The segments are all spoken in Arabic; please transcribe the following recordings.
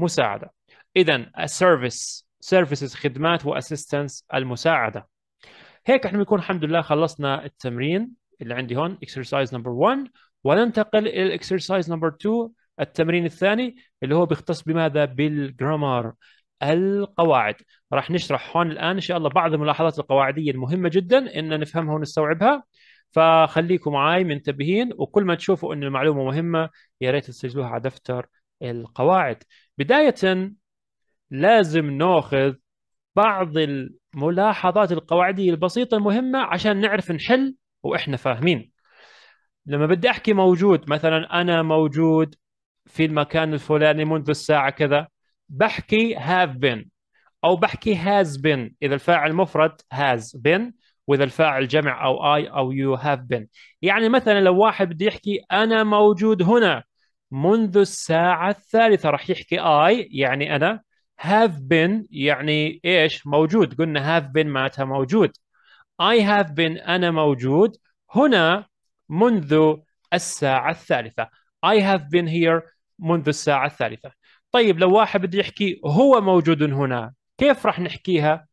مساعده اذا السيرفيس سيرفيسز خدمات واسيستنس المساعده هيك احنا بنكون الحمد لله خلصنا التمرين اللي عندي هون اكسرسايز نمبر 1 وننتقل الى الاكسرسايز نمبر 2 التمرين الثاني اللي هو بيختص بماذا بالجرامر القواعد راح نشرح هون الان ان شاء الله بعض الملاحظات القواعديه المهمه جدا ان نفهمها ونستوعبها فخليكم معي منتبهين وكل ما تشوفوا ان المعلومه مهمه يا ريت تسجلوها على دفتر القواعد بدايه لازم ناخذ بعض الملاحظات القواعديه البسيطه المهمه عشان نعرف نحل واحنا فاهمين لما بدي احكي موجود مثلا انا موجود في المكان الفلاني منذ الساعه كذا بحكي have been او بحكي has been اذا الفاعل مفرد has been واذا الفاعل جمع او I او you have been يعني مثلا لو واحد بده يحكي انا موجود هنا منذ الساعة الثالثة راح يحكي I يعني أنا have been يعني إيش موجود قلنا have been معناتها موجود I have been أنا موجود هنا منذ الساعة الثالثة I have been here منذ الساعة الثالثة طيب لو واحد بده يحكي هو موجود هنا كيف راح نحكيها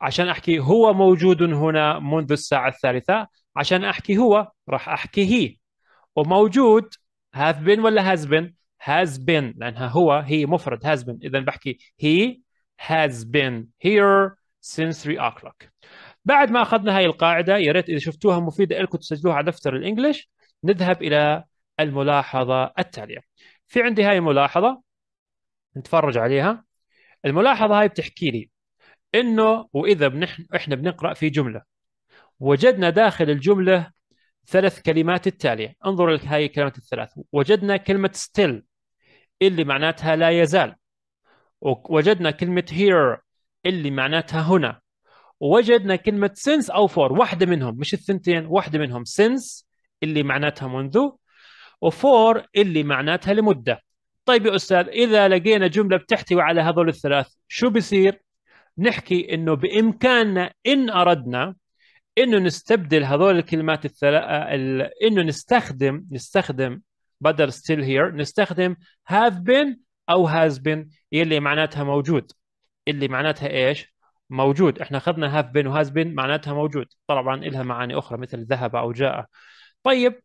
عشان أحكي هو موجود هنا منذ الساعة الثالثة عشان أحكي هو راح أحكي هي وموجود هاف بين ولا هاز بين هاز بين لانها هو هي مفرد هاز بين اذا بحكي هي has been here since 3 o'clock بعد ما اخذنا هاي القاعده يا ريت اذا شفتوها مفيده لكم تسجلوها على دفتر الانجليش نذهب الى الملاحظه التاليه في عندي هاي ملاحظه نتفرج عليها الملاحظه هاي بتحكي لي انه واذا بنحن احنا بنقرا في جمله وجدنا داخل الجمله ثلاث كلمات التالية انظر هاي الكلمات الثلاث وجدنا كلمة still اللي معناتها لا يزال وجدنا كلمة here اللي معناتها هنا ووجدنا كلمة since أو for واحدة منهم مش الثنتين واحدة منهم since اللي معناتها منذ وفور اللي معناتها لمدة طيب يا أستاذ إذا لقينا جملة بتحتوي على هذول الثلاث شو بصير؟ نحكي إنه بإمكاننا إن أردنا انه نستبدل هذول الكلمات الثلاثه ال... انه نستخدم نستخدم بدل ستيل هير نستخدم هاف been او هاز been يلي معناتها موجود اللي معناتها ايش؟ موجود احنا اخذنا هاف و وهاز been معناتها موجود طبعا لها معاني اخرى مثل ذهب او جاء طيب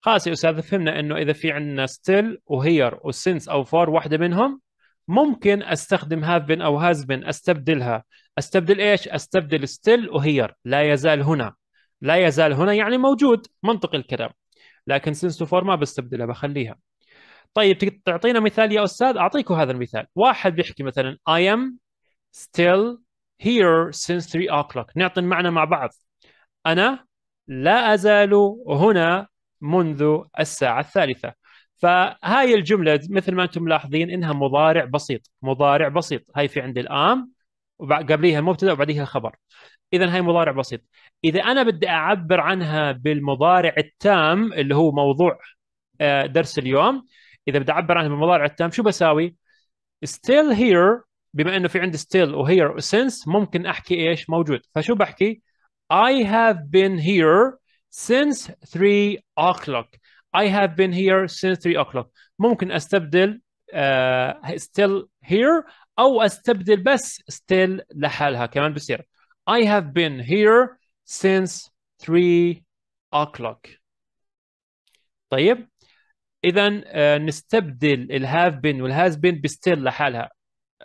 خلاص يا استاذ فهمنا انه اذا في عندنا ستيل وهير since او فور واحده منهم ممكن استخدم هاف been او هاز been استبدلها استبدل ايش؟ استبدل ستيل وهير لا يزال هنا لا يزال هنا يعني موجود منطق الكلام لكن سنس تو فور ما بستبدلها بخليها طيب تعطينا مثال يا استاذ اعطيكم هذا المثال واحد بيحكي مثلا I am still here since 3 o'clock نعطي المعنى مع بعض انا لا ازال هنا منذ الساعه الثالثه فهاي الجمله مثل ما انتم ملاحظين انها مضارع بسيط مضارع بسيط هاي في عندي الآم وقبليها المبتدا وبعديها الخبر اذا هي مضارع بسيط اذا انا بدي اعبر عنها بالمضارع التام اللي هو موضوع آه، درس اليوم اذا بدي اعبر عنها بالمضارع التام شو بساوي still here بما انه في عندي still و since ممكن احكي ايش موجود فشو بحكي I have been here since 3 o'clock I have been here since 3 o'clock ممكن استبدل uh, still here او استبدل بس ستيل لحالها كمان بصير I have been here since 3 o'clock طيب اذا آه، نستبدل الهاف بين والهاز بين بستيل لحالها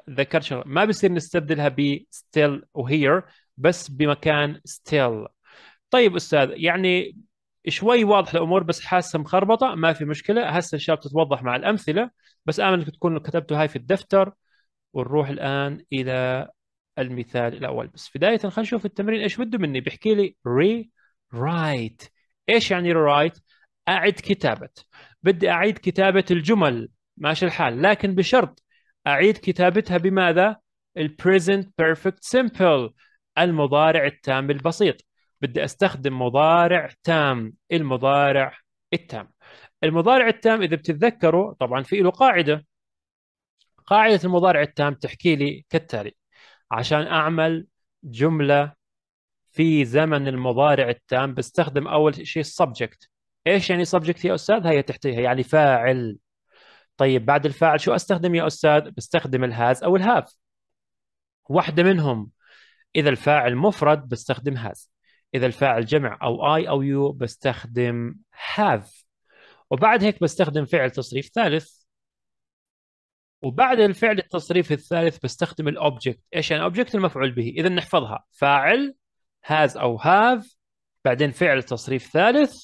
ذكرت شغله ما بصير نستبدلها ب still here بس بمكان still طيب استاذ يعني شوي واضح الامور بس حاسه مخربطه ما في مشكله هسه ان شاء الله بتتوضح مع الامثله بس امل انك تكون كتبتوا هاي في الدفتر ونروح الآن إلى المثال الأول بس بداية خلينا نشوف التمرين إيش بده مني بيحكي لي ري رايت إيش يعني ري رايت أعد كتابة بدي أعيد كتابة الجمل ماشي الحال لكن بشرط أعيد كتابتها بماذا؟ البريزنت بيرفكت سمبل المضارع التام البسيط بدي أستخدم مضارع تام المضارع التام المضارع التام إذا بتتذكروا طبعا في له قاعدة قاعده المضارع التام تحكي لي كالتالي عشان اعمل جمله في زمن المضارع التام بستخدم اول شيء السبجكت ايش يعني سبجكت يا استاذ هي تحتيها يعني فاعل طيب بعد الفاعل شو استخدم يا استاذ بستخدم الهاز او الهاف واحده منهم اذا الفاعل مفرد بستخدم هاز اذا الفاعل جمع او I او يو بستخدم هاف وبعد هيك بستخدم فعل تصريف ثالث وبعد الفعل التصريف الثالث بستخدم الاوبجكت ايش يعني اوبجكت المفعول به اذا نحفظها فاعل هاز او هاف بعدين فعل تصريف ثالث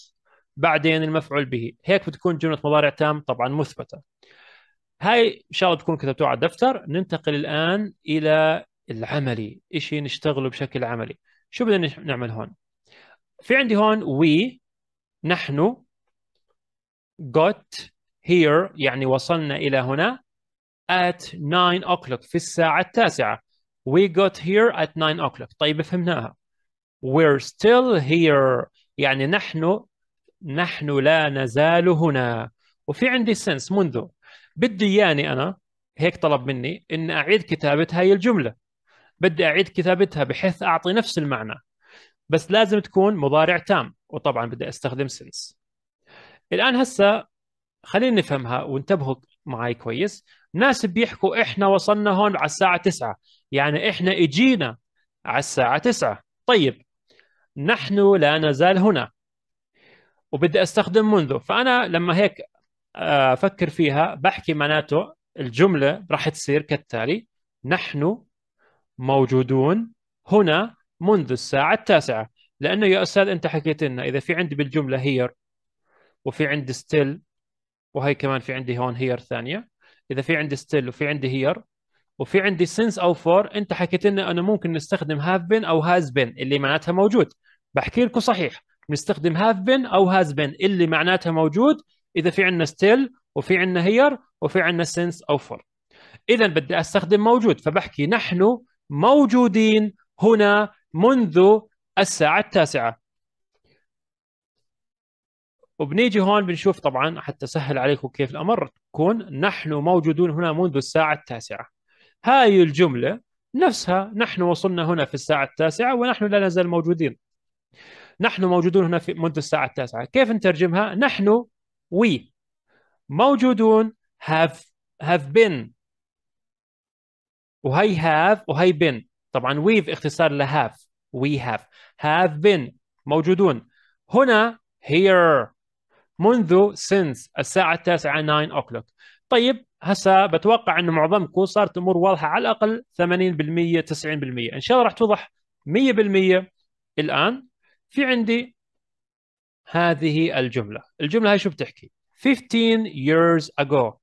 بعدين المفعول به هيك بتكون جمله مضارع تام طبعا مثبته هاي ان شاء الله تكون كتبتوها على الدفتر ننتقل الان الى العملي شيء نشتغله بشكل عملي شو بدنا نعمل هون في عندي هون وي نحن got here يعني وصلنا الى هنا at 9 o'clock في الساعة التاسعة we got here at 9 o'clock طيب فهمناها we're still here يعني نحن نحن لا نزال هنا وفي عندي سنس منذ بدي اياني انا هيك طلب مني ان اعيد كتابه هاي الجمله بدي اعيد كتابتها بحيث اعطي نفس المعنى بس لازم تكون مضارع تام وطبعا بدي استخدم سنس الان هسه خلينا نفهمها وانتبهوا معي كويس ناس بيحكوا احنا وصلنا هون على الساعه 9 يعني احنا اجينا على الساعه 9 طيب نحن لا نزال هنا وبدي استخدم منذ فانا لما هيك آه، افكر فيها بحكي معناته الجمله راح تصير كالتالي نحن موجودون هنا منذ الساعه التاسعه لانه يا استاذ انت حكيت لنا اذا في عندي بالجمله هير وفي عندي ستيل وهي كمان في عندي هون هير ثانيه اذا في عندي ستيل وفي عندي هير وفي عندي سنس او فور انت حكيت لنا انه ممكن نستخدم هاف بين او هاز بين اللي معناتها موجود بحكي لكم صحيح نستخدم هاف بين او هاز بين اللي معناتها موجود اذا في عندنا ستيل وفي عندنا هير وفي عندنا سنس او فور اذا بدي استخدم موجود فبحكي نحن موجودين هنا منذ الساعه التاسعه وبنيجي هون بنشوف طبعا حتى سهل عليكم كيف الامر تكون نحن موجودون هنا منذ الساعه التاسعه هاي الجمله نفسها نحن وصلنا هنا في الساعه التاسعه ونحن لا نزال موجودين نحن موجودون هنا في منذ الساعه التاسعه كيف نترجمها نحن وي موجودون have have been وهي have وهي been طبعا وي في اختصار لهاف وي هاف هاف بن موجودون هنا here منذ سنس الساعه التاسعه 9 اوكلوك طيب هسا بتوقع انه معظمكم صارت امور واضحه على الاقل 80% 90% ان شاء الله راح توضح 100% الان في عندي هذه الجمله الجمله هاي شو بتحكي 15 years ago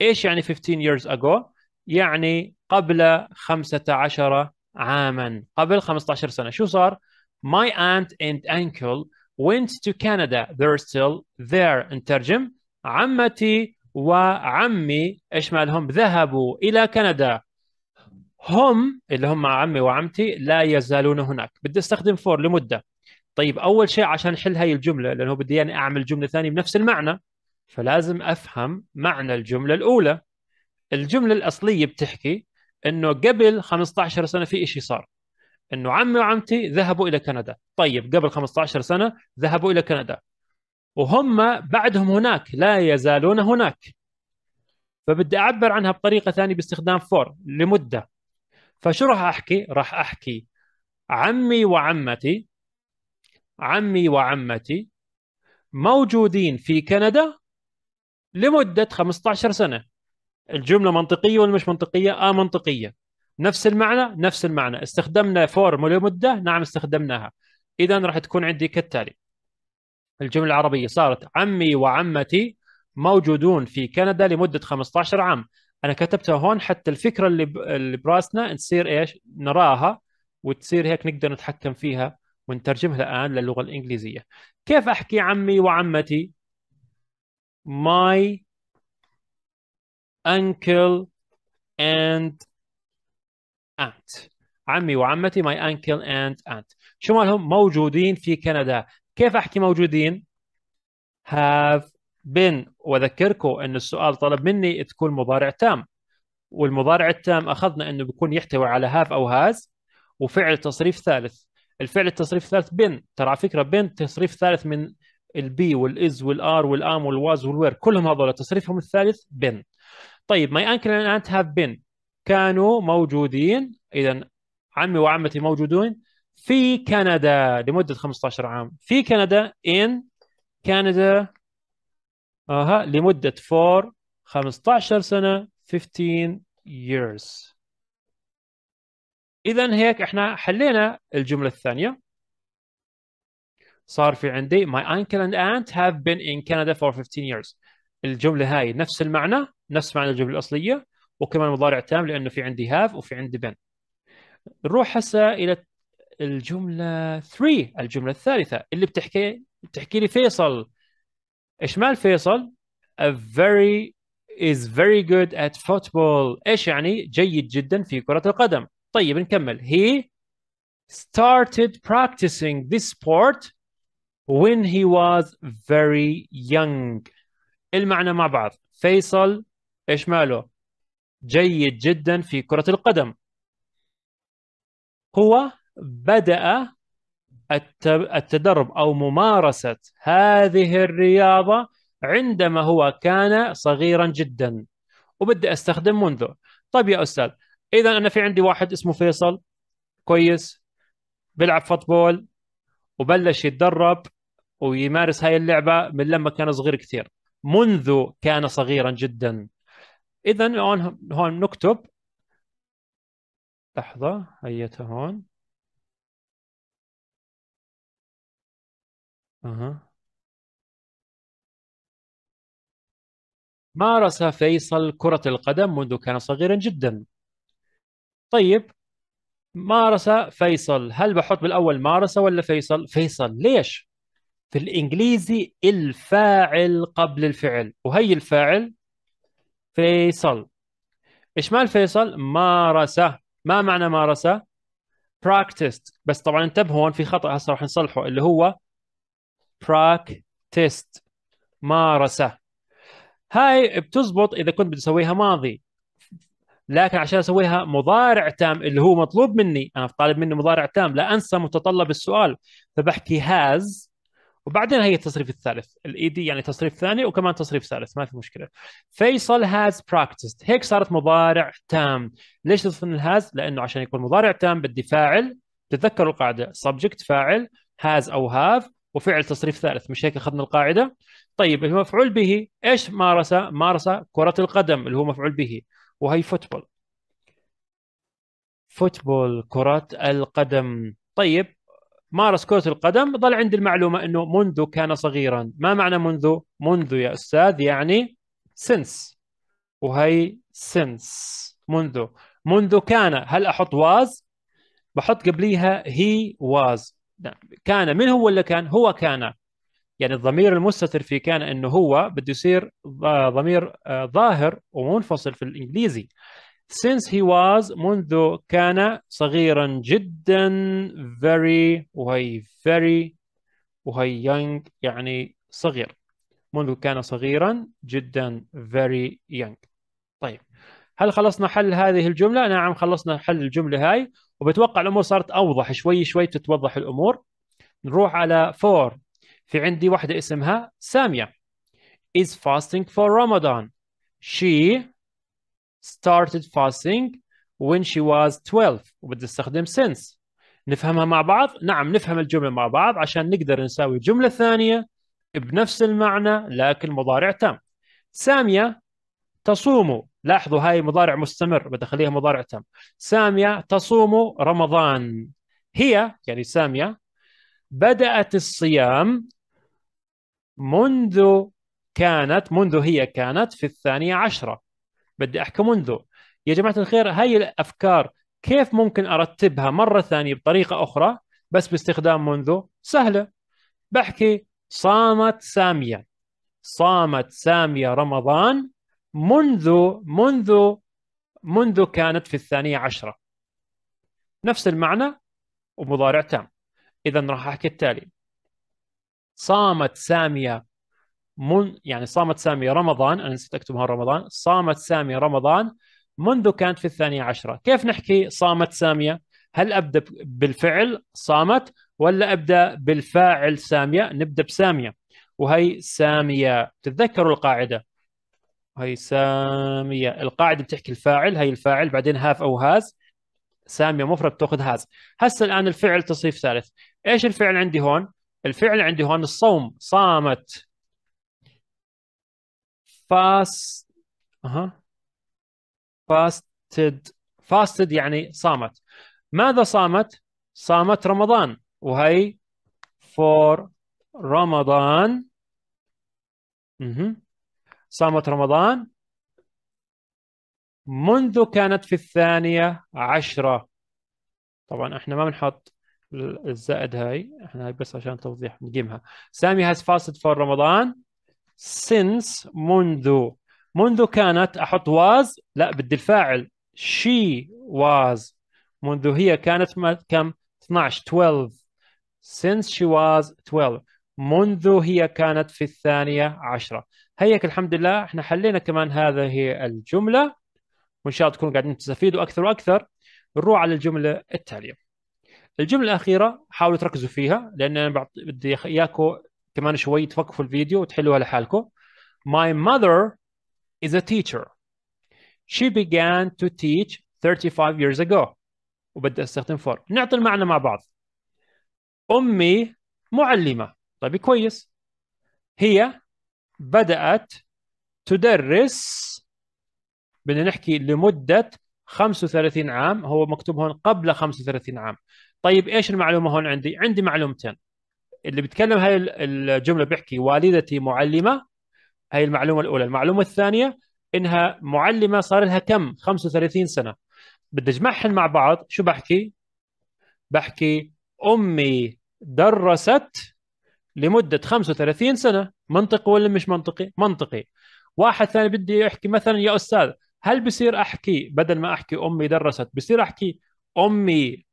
ايش يعني 15 years ago يعني قبل 15 عاما قبل 15 سنه شو صار my aunt and uncle went to Canada they're still there نترجم عمتي وعمي ايش مالهم ذهبوا الى كندا هم اللي هم عمي وعمتي لا يزالون هناك بدي استخدم فور لمده طيب اول شيء عشان احل هاي الجمله لانه بدي يعني اعمل جمله ثانيه بنفس المعنى فلازم افهم معنى الجمله الاولى الجمله الاصليه بتحكي انه قبل 15 سنه في شيء صار انه عمي وعمتي ذهبوا الى كندا طيب قبل 15 سنه ذهبوا الى كندا وهم بعدهم هناك لا يزالون هناك فبدي اعبر عنها بطريقه ثانيه باستخدام فور لمده فشو راح احكي راح احكي عمي وعمتي عمي وعمتي موجودين في كندا لمده 15 سنه الجمله منطقيه ولا مش منطقيه اه منطقيه نفس المعنى نفس المعنى استخدمنا فورم لمده نعم استخدمناها اذا راح تكون عندي كالتالي الجمله العربيه صارت عمي وعمتي موجودون في كندا لمده 15 عام انا كتبتها هون حتى الفكره اللي اللي براسنا تصير ايش نراها وتصير هيك نقدر نتحكم فيها ونترجمها الان للغه الانجليزيه كيف احكي عمي وعمتي my uncle and aunt عمي وعمتي my uncle and aunt شو مالهم موجودين في كندا كيف احكي موجودين have been واذكركم ان السؤال طلب مني تكون مضارع تام والمضارع التام اخذنا انه بيكون يحتوي على هاف او هاز وفعل تصريف ثالث الفعل التصريف الثالث بن ترى على فكره بن تصريف ثالث من البي والاز والار والام والواز والوير كلهم هذول تصريفهم الثالث بن طيب ماي انكل اند انت هاف بن كانوا موجودين اذا عمي وعمتي موجودين في كندا لمده 15 عام في كندا in كندا اها لمده فور 15 سنه 15 years اذا هيك احنا حلينا الجمله الثانيه صار في عندي my uncle and aunt have been in Canada for 15 years الجمله هاي نفس المعنى نفس معنى الجمله الاصليه وكمان مضارع تام لانه في عندي هاف وفي عندي بن نروح هسه الى الجمله 3 الجمله الثالثه اللي بتحكي بتحكي لي فيصل ايش مال فيصل a very is very good at football ايش يعني جيد جدا في كرة القدم طيب نكمل he started practicing this sport when he was very young المعنى مع بعض فيصل ايش ماله جيد جدا في كرة القدم هو بدأ التدرب أو ممارسة هذه الرياضة عندما هو كان صغيرا جدا وبدي أستخدم منذ طيب يا أستاذ إذا أنا في عندي واحد اسمه فيصل كويس بيلعب فوتبول وبلش يتدرب ويمارس هاي اللعبة من لما كان صغير كثير منذ كان صغيرا جدا اذا هون هون نكتب لحظه هيته هون اها مارس فيصل كرة القدم منذ كان صغيرا جدا طيب مارس فيصل هل بحط بالأول مارس ولا فيصل؟ فيصل ليش؟ في الإنجليزي الفاعل قبل الفعل وهي الفاعل فيصل مال فيصل مارسه ما معنى مارسه؟ براكتست بس طبعا انتبه هون في خطأ هسه راح نصلحه اللي هو براكتست مارسه هاي بتزبط إذا كنت بدي أسويها ماضي لكن عشان اسويها مضارع تام اللي هو مطلوب مني انا طالب مني مضارع تام لا انسى متطلب السؤال فبحكي هاز وبعدين هي التصريف الثالث الاي دي e يعني تصريف ثاني وكمان تصريف ثالث ما في مشكله فيصل هاز براكتس هيك صارت مضارع تام ليش تضفن الهاز لانه عشان يكون مضارع تام بدي فاعل تتذكروا القاعده سبجكت فاعل هاز او هاف وفعل تصريف ثالث مش هيك اخذنا القاعده طيب المفعول به ايش مارس مارس كره القدم اللي هو مفعول به وهي فوتبول فوتبول كره القدم طيب مارس كرة القدم ظل عندي المعلومة أنه منذ كان صغيرا ما معنى منذ؟ منذ يا أستاذ يعني سنس وهي سنس منذ منذ كان هل أحط واز؟ بحط قبليها هي واز نعم. كان من هو اللي كان؟ هو كان يعني الضمير المستتر في كان انه هو بده يصير ضمير آه، ظاهر ومنفصل في الانجليزي since he was منذ كان صغيرا جدا very وهي very وهي young يعني صغير منذ كان صغيرا جدا very young طيب هل خلصنا حل هذه الجملة؟ نعم خلصنا حل الجملة هاي وبتوقع الأمور صارت أوضح شوي شوي تتوضح الأمور نروح على فور في عندي واحدة اسمها سامية is fasting for Ramadan she started fasting when she was 12 وبدي استخدم since نفهمها مع بعض نعم نفهم الجملة مع بعض عشان نقدر نساوي جملة ثانية بنفس المعنى لكن مضارع تام سامية تصوم لاحظوا هاي مضارع مستمر بتخليها مضارع تام سامية تصوم رمضان هي يعني سامية بدأت الصيام منذ كانت منذ هي كانت في الثانية عشرة بدي احكي منذ يا جماعه الخير هاي الافكار كيف ممكن ارتبها مره ثانيه بطريقه اخرى بس باستخدام منذ سهله بحكي صامت ساميه صامت ساميه رمضان منذ منذ منذ كانت في الثانيه عشره نفس المعنى ومضارع تام اذا راح احكي التالي صامت ساميه من يعني صامت سامي رمضان انا نسيت اكتبها رمضان صامت سامي رمضان منذ كانت في الثانيه عشره كيف نحكي صامت ساميه هل ابدا بالفعل صامت ولا ابدا بالفاعل ساميه نبدا بساميه وهي ساميه تتذكروا القاعده هي ساميه القاعده بتحكي الفاعل هي الفاعل بعدين هاف او هاز ساميه مفرد تاخذ هاز هسه الان الفعل تصريف ثالث ايش الفعل عندي هون الفعل عندي هون الصوم صامت فاس اها فاستد فاستد يعني صامت ماذا صامت؟ صامت رمضان وهي فور رمضان اها صامت رمضان منذ كانت في الثانية عشرة طبعا احنا ما بنحط الزائد هاي احنا هاي بس عشان توضيح نقيمها سامي has fasted for رمضان since منذ منذ كانت احط was لا بدي الفاعل she was منذ هي كانت كم 12 12 since she was 12 منذ هي كانت في الثانية عشرة هيك الحمد لله احنا حلينا كمان هذه الجملة وان شاء الله تكونوا قاعدين تستفيدوا اكثر واكثر نروح على الجملة التالية الجملة الأخيرة حاولوا تركزوا فيها لأن أنا بدي إياكم كمان شوي توقفوا الفيديو وتحلوها لحالكم My mother is a teacher She began to teach 35 years ago وبدأ استخدم for نعطي المعنى مع بعض أمي معلمة طيب كويس هي بدأت تدرس بدنا نحكي لمدة 35 عام هو مكتوب هون قبل 35 عام طيب ايش المعلومة هون عندي؟ عندي معلومتين اللي بيتكلم هاي الجمله بيحكي والدتي معلمه هاي المعلومه الاولى المعلومه الثانيه انها معلمه صار لها كم 35 سنه بدي اجمعهم مع بعض شو بحكي بحكي امي درست لمده 35 سنه منطقي ولا مش منطقي منطقي واحد ثاني بدي احكي مثلا يا استاذ هل بصير احكي بدل ما احكي امي درست بصير احكي امي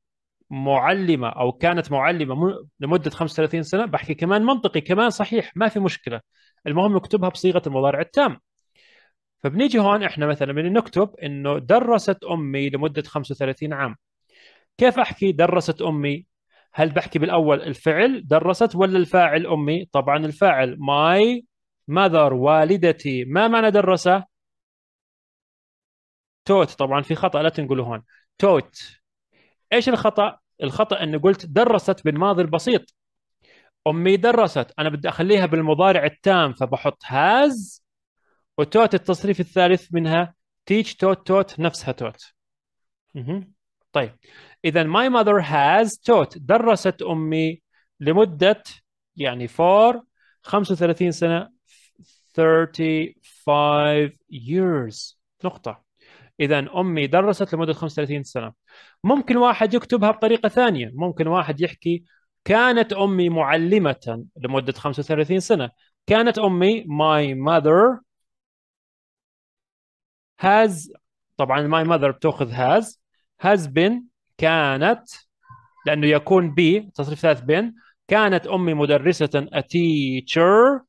معلمه او كانت معلمه لمده 35 سنه بحكي كمان منطقي كمان صحيح ما في مشكله المهم نكتبها بصيغه المضارع التام فبنيجي هون احنا مثلا بدنا نكتب انه درست امي لمده 35 عام كيف احكي درست امي هل بحكي بالاول الفعل درست ولا الفاعل امي طبعا الفاعل ماي ماذر والدتي ما معنى درسه توت طبعا في خطا لا تنقله هون توت ايش الخطا؟ الخطا اني قلت درست بالماضي البسيط امي درست انا بدي اخليها بالمضارع التام فبحط هاز وتوت التصريف الثالث منها تيتش توت توت نفسها توت طيب اذا my mother has taught درست امي لمده يعني فور 35 سنه 35 years نقطه اذا امي درست لمده 35 سنه ممكن واحد يكتبها بطريقه ثانيه ممكن واحد يحكي كانت امي معلمه لمده 35 سنه كانت امي my mother has طبعا my mother بتاخذ has has been كانت لانه يكون بي تصريف ثالث بن كانت امي مدرسه a teacher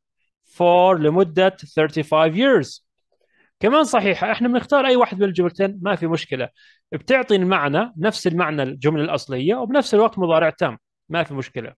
for لمده 35 years كمان صحيحه احنا بنختار اي واحد من الجملتين ما في مشكله بتعطي المعنى نفس المعنى الجمله الاصليه وبنفس الوقت مضارع تام ما في مشكله